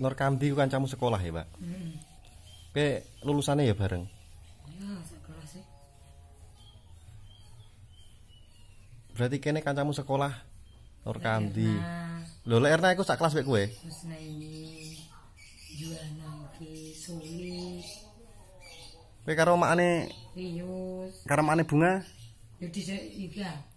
Nur Kamdi ku kancamu sekolah ya, Pak? Hmm. Oke, lulusannya ya bareng. Iya, sekolah sih. Berarti kene kan kancamu sekolah Nur Lek Kamdi. Lho, lek Erna iku sak kelas mek kowe. Husna ini Juana iki sulit. Kowe karo makane Rius. Karo makane bunga? Yo ya, dhisik iki iya.